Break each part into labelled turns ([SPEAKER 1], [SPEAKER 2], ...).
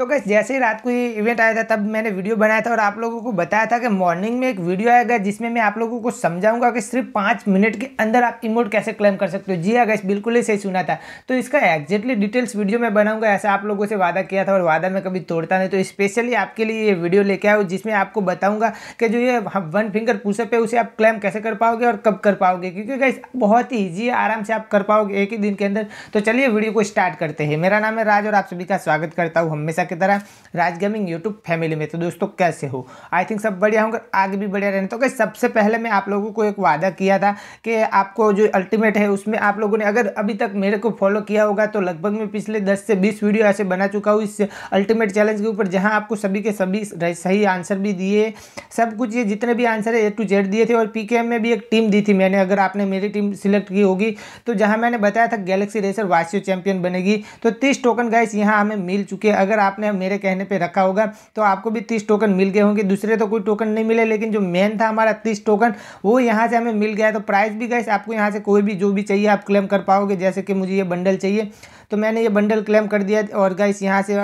[SPEAKER 1] तो गैस जैसे ही रात को ये इवेंट आया था तब मैंने वीडियो बनाया था और आप लोगों को बताया था कि मॉर्निंग में एक वीडियो आएगा जिसमें मैं आप लोगों को समझाऊंगा कि सिर्फ पाँच मिनट के अंदर आप इमोट कैसे क्लेम कर सकते हो जी हाँ गैस बिल्कुल ही सही सुना था तो इसका एक्जैक्टली डिटेल्स वीडियो में बनाऊंगा ऐसा आप लोगों से वादा किया था और वादा मैं कभी तोड़ता नहीं तो स्पेशली आपके लिए ये वीडियो लेके आया जिसमें आपको बताऊँगा कि जो ये वन फिंगर पुशअप है उसे आप क्लेम कैसे कर पाओगे और कब कर पाओगे क्योंकि गैस बहुत ही ईजी आराम से आप कर पाओगे एक ही दिन के अंदर तो चलिए वीडियो को स्टार्ट करते हैं मेरा नाम है राज और आप सभी का स्वागत करता हूँ हमेशा के तरह राज गेमिंग यूट्यूब फैमिली में तो दोस्तों कैसे हो आई थिंक सब बढ़िया होंगे आगे भी बढ़िया रहने तो गई सबसे पहले मैं आप लोगों को एक वादा किया था कि आपको जो अल्टीमेट है उसमें आप लोगों ने अगर अभी तक मेरे को फॉलो किया होगा तो लगभग मैं पिछले दस से बीस वीडियो ऐसे बना चुका हूँ इस अल्टीमेट चैलेंज के ऊपर जहाँ आपको सभी के सभी सही आंसर भी दिए सब कुछ ये जितने भी आंसर है ए टू जेड दिए थे और पी में भी एक टीम दी थी मैंने अगर आपने मेरी टीम सिलेक्ट की होगी तो जहाँ मैंने बताया था गैलेक्सी रेसर वासी चैंपियन बनेगी तो तीस टोकन गाइस यहाँ हमें मिल चुके हैं अगर आप आपने मेरे कहने पर रखा होगा तो आपको भी तीस टोकन मिल गए होंगे दूसरे तो कोई टोकन नहीं मिले लेकिन जो मेन था हमारा तीस टोकन वो यहाँ से हमें मिल गया तो प्राइस भी गए आपको यहाँ से कोई भी जो भी चाहिए आप क्लेम कर पाओगे जैसे कि मुझे ये बंडल चाहिए तो मैंने ये बंडल क्लेम कर दिया और गाइस यहाँ से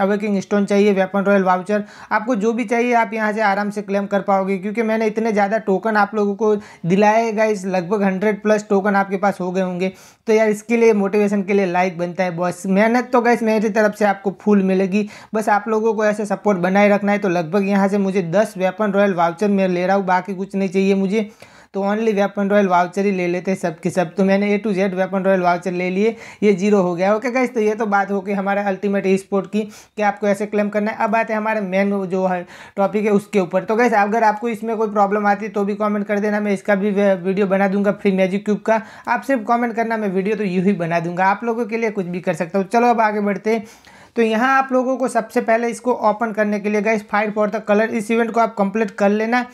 [SPEAKER 1] अवेकिंग uh, स्टोन चाहिए वेपन रॉयल वाउचर आपको जो भी चाहिए आप यहाँ से आराम से क्लेम कर पाओगे क्योंकि मैंने इतने ज़्यादा टोकन आप लोगों को दिलाए गाइस लगभग हंड्रेड प्लस टोकन आपके पास हो गए होंगे तो यार इसके लिए मोटिवेशन के लिए लाइक बनता है बस मेहनत तो गाइस मेरी तरफ से आपको फूल मिलेगी बस आप लोगों को ऐसे सपोर्ट बनाए रखना है तो लगभग यहाँ से मुझे दस वेपन रॉयल वाउचर मैं ले रहा हूँ बाकी कुछ नहीं चाहिए मुझे तो ओनली वेपन रॉयल वाउचर ही ले लेते हैं सबके सब तो मैंने A to Z weapon royal voucher ले लिए ये जीरो हो गया ओके गाइस तो ये तो बात हो गई हमारे अल्टीमेट ई स्पोर्ट की कि आपको ऐसे क्लेम करना है अब आते हैं हमारे मेन जो है टॉपिक है उसके ऊपर तो गाइस अगर आपको इसमें कोई प्रॉब्लम आती तो भी कॉमेंट कर देना मैं इसका भी वीडियो बना दूंगा फ्री मैजिक क्यूब का आप सिर्फ कॉमेंट करना मैं वीडियो तो यू ही बना दूंगा आप लोगों के लिए कुछ भी कर सकता हूँ चलो अब आगे बढ़ते हैं तो यहाँ आप लोगों को सबसे पहले इसको ओपन करने के लिए guys fight for the colour इस इवेंट को आप कंप्लीट कर लेना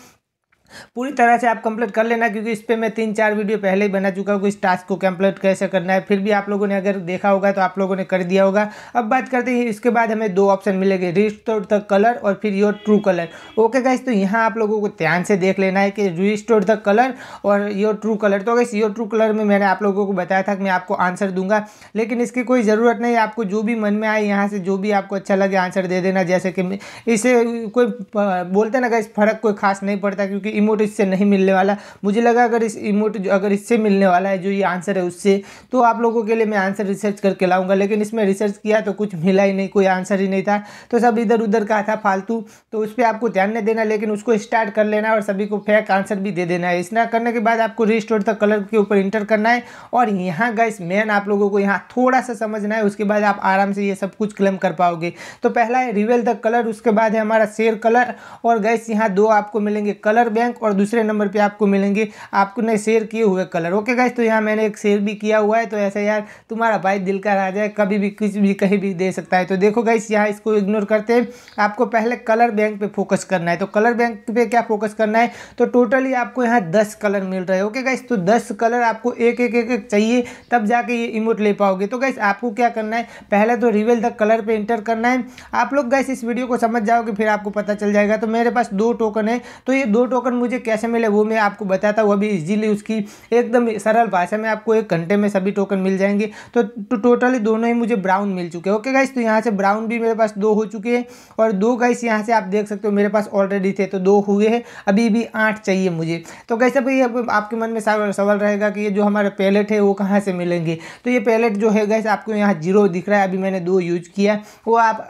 [SPEAKER 1] पूरी तरह से आप कंप्लीट कर लेना क्योंकि इस पर मैं तीन चार वीडियो पहले ही बना चुका हूँ इस टास्क को कंप्लीट कैसे करना है फिर भी आप लोगों ने अगर देखा होगा तो आप लोगों ने कर दिया होगा अब बात करते हैं इसके बाद हमें दो ऑप्शन मिलेंगे रिस्टोर द कलर और फिर your true colour okay guys तो यहाँ आप लोगों को ध्यान से देख लेना है कि रिस्टोर द कलर और योर ट्रू कलर तो गाइस योर ट्रू कलर में मैंने आप लोगों को बताया था कि मैं आपको आंसर दूंगा लेकिन इसकी कोई ज़रूरत नहीं आपको जो भी मन में आए यहाँ से जो भी आपको अच्छा लगे आंसर दे देना जैसे कि इसे कोई बोलते ना गाइस फर्क कोई खास नहीं पड़ता क्योंकि इमोट इससे नहीं मिलने वाला मुझे लगा अगर इस इमोट अगर इससे मिलने वाला है जो ये आंसर है उससे तो आप लोगों के लिए मैं आंसर रिसर्च करके लाऊंगा लेकिन इसमें रिसर्च किया तो कुछ मिला ही नहीं कोई आंसर ही नहीं था तो सब इधर उधर का था फालतू तो उस पर आपको ध्यान नहीं देना लेकिन उसको स्टार्ट कर लेना और सभी को फेक आंसर भी दे देना है इतना करने के बाद आपको रिस्टोर तक कलर के ऊपर इंटर करना है और यहाँ गैस मेन आप लोगों को यहाँ थोड़ा सा समझना है उसके बाद आप आराम से ये सब कुछ क्लेम कर पाओगे तो पहला है रिवेल द कलर उसके बाद है हमारा शेयर कलर और गैस यहाँ दो आपको मिलेंगे कलर बैंक रैंक और दूसरे नंबर पर आपको मिलेंगे आपको नए शेयर किए हुए कलर ओके गाइज तो यहाँ मैंने एक शेयर भी किया हुआ है तो ऐसा यार तुम्हारा भाई दिल का राजा है कभी भी कुछ भी कहीं भी दे सकता है तो देखो गाइस यहाँ इसको इग्नोर करते हैं आपको पहले कलर बैंक पे फोकस करना है तो कलर बैंक पे क्या फोकस करना है तो टोटली आपको यहाँ दस कलर मिल रहे हैं ओके गाइस तो दस कलर आपको एक एक एक एक चाहिए तब जाके ये इमोट ले पाओगे तो गाइस आपको क्या करना है पहले तो रिवेल द कलर पर इंटर करना है आप लोग गाइस इस वीडियो को समझ जाओगे फिर आपको पता चल जाएगा तो मेरे पास दो टोकन है तो ये दो टोकन मुझे कैसे मिले वो मैं आपको बताता हूँ अभी इजीली उसकी एकदम सरल भाषा में आपको एक घंटे में सभी टोकन मिल जाएंगे तो टोटली तो दोनों ही मुझे ब्राउन मिल चुके ओके गाइस तो यहाँ से ब्राउन भी मेरे पास दो हो चुके हैं और दो गाइस यहाँ से आप देख सकते हो मेरे पास ऑलरेडी थे तो दो हुए हैं अभी भी आठ चाहिए मुझे तो गाइस अब ये आपके मन में सवाल रहेगा कि ये जो हमारे पैलेट है वो कहाँ से मिलेंगे तो ये पैलेट जो है गाइस आपको यहाँ जीरो दिख रहा है अभी मैंने दो यूज किया वो आप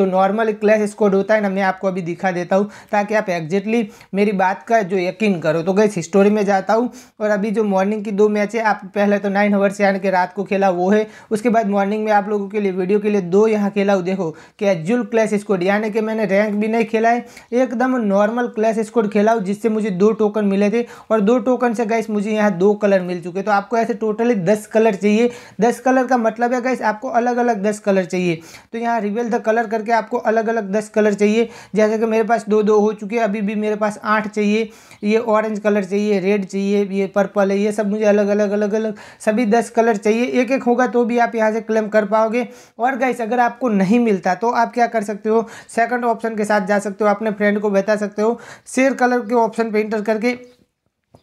[SPEAKER 1] जो नॉर्मल क्लैश स्कोड होता है ना मैं आपको अभी दिखा देता हूँ ताकि आप एग्जैक्टली मेरी बात आपका जो यकीन करो तो गई स्टोरी में जाता हूँ और अभी जो मॉर्निंग की दो मैच है आप पहले तो नाइन ओवर से आन के रात को खेला वो है उसके बाद मॉर्निंग में आप लोगों के लिए वीडियो के लिए दो यहाँ खेला हूँ देखो कैजुअल क्लैश स्कोर यानी कि मैंने रैंक भी नहीं खेला है एकदम नॉर्मल क्लैश स्कोर खेला हूँ जिससे मुझे दो टोकन मिले थे और दो टोकन से गैस मुझे यहाँ दो कलर मिल चुके तो आपको ऐसे टोटली दस कलर चाहिए दस कलर का मतलब है गैस आपको अलग अलग दस कलर चाहिए तो यहाँ रिवेल द कलर करके आपको अलग अलग दस कलर चाहिए जैसे कि मेरे पास दो दो हो चुके अभी भी मेरे पास आठ चाहिए चाहिए ये ऑरेंज कलर चाहिए रेड चाहिए ये पर्पल है ये सब मुझे अलग अलग अलग अलग सभी दस कलर चाहिए एक एक होगा तो भी आप यहाँ से क्लेम कर पाओगे और गाइस अगर आपको नहीं मिलता तो आप क्या कर सकते हो सेकंड ऑप्शन के साथ जा सकते हो अपने फ्रेंड को बता सकते हो शेयर कलर के ऑप्शन पर इंटर करके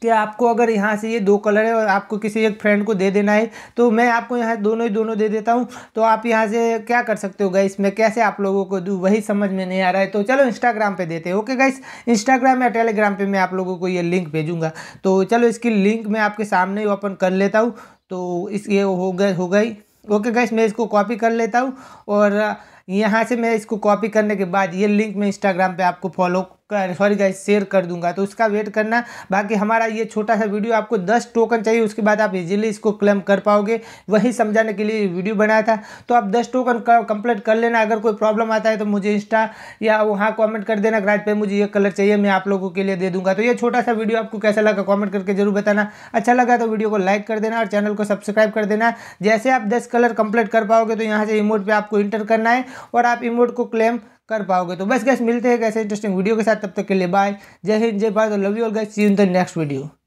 [SPEAKER 1] कि आपको अगर यहाँ से ये दो कलर है और आपको किसी एक फ्रेंड को दे देना है तो मैं आपको यहाँ दोनों ही दोनों दे देता हूँ तो आप यहाँ से क्या कर सकते हो गाइस मैं कैसे आप लोगों को दूँ वही समझ में नहीं आ रहा है तो चलो इंस्टाग्राम पर देते हैं ओके गाइस इंस्टाग्राम या टेलीग्राम पर मैं आप लोगों को ये लिंक भेजूँगा तो चलो इसकी लिंक मैं आपके सामने ही ओपन कर लेता हूँ तो इस ये हो गए हो गई ओके गाइस मैं इसको कॉपी कर लेता हूँ और यहाँ से मैं इसको कॉपी करने के बाद ये लिंक मैं इंस्टाग्राम पे आपको फॉलो कर सॉरी गाइस शेयर कर दूंगा तो उसका वेट करना बाकी हमारा ये छोटा सा वीडियो आपको 10 टोकन चाहिए उसके बाद आप इजीली इसको क्लेम कर पाओगे वही समझाने के लिए वीडियो बनाया था तो आप 10 टोकन कंप्लीट कर लेना अगर कोई प्रॉब्लम आता है तो मुझे इंस्टा या वहाँ कॉमेंट कर देना ग्राइट पर मुझे ये कलर चाहिए मैं आप लोगों के लिए दे दूँगा तो ये छोटा सा वीडियो आपको कैसा लगा कॉमेंट करके जरूर बताना अच्छा लगा तो वीडियो को लाइक कर देना और चैनल को सब्सक्राइब कर देना जैसे आप दस कलर कंप्लीट कर पाओगे तो यहाँ से रिमोट पर आपको इंटर करना है और आप इमोट को क्लेम कर पाओगे तो बस गैस मिलते हैं कैसे इंटरेस्टिंग वीडियो के साथ तब तक के लिए बाय जय हिंद जय भारत लव यू और guys see in the next video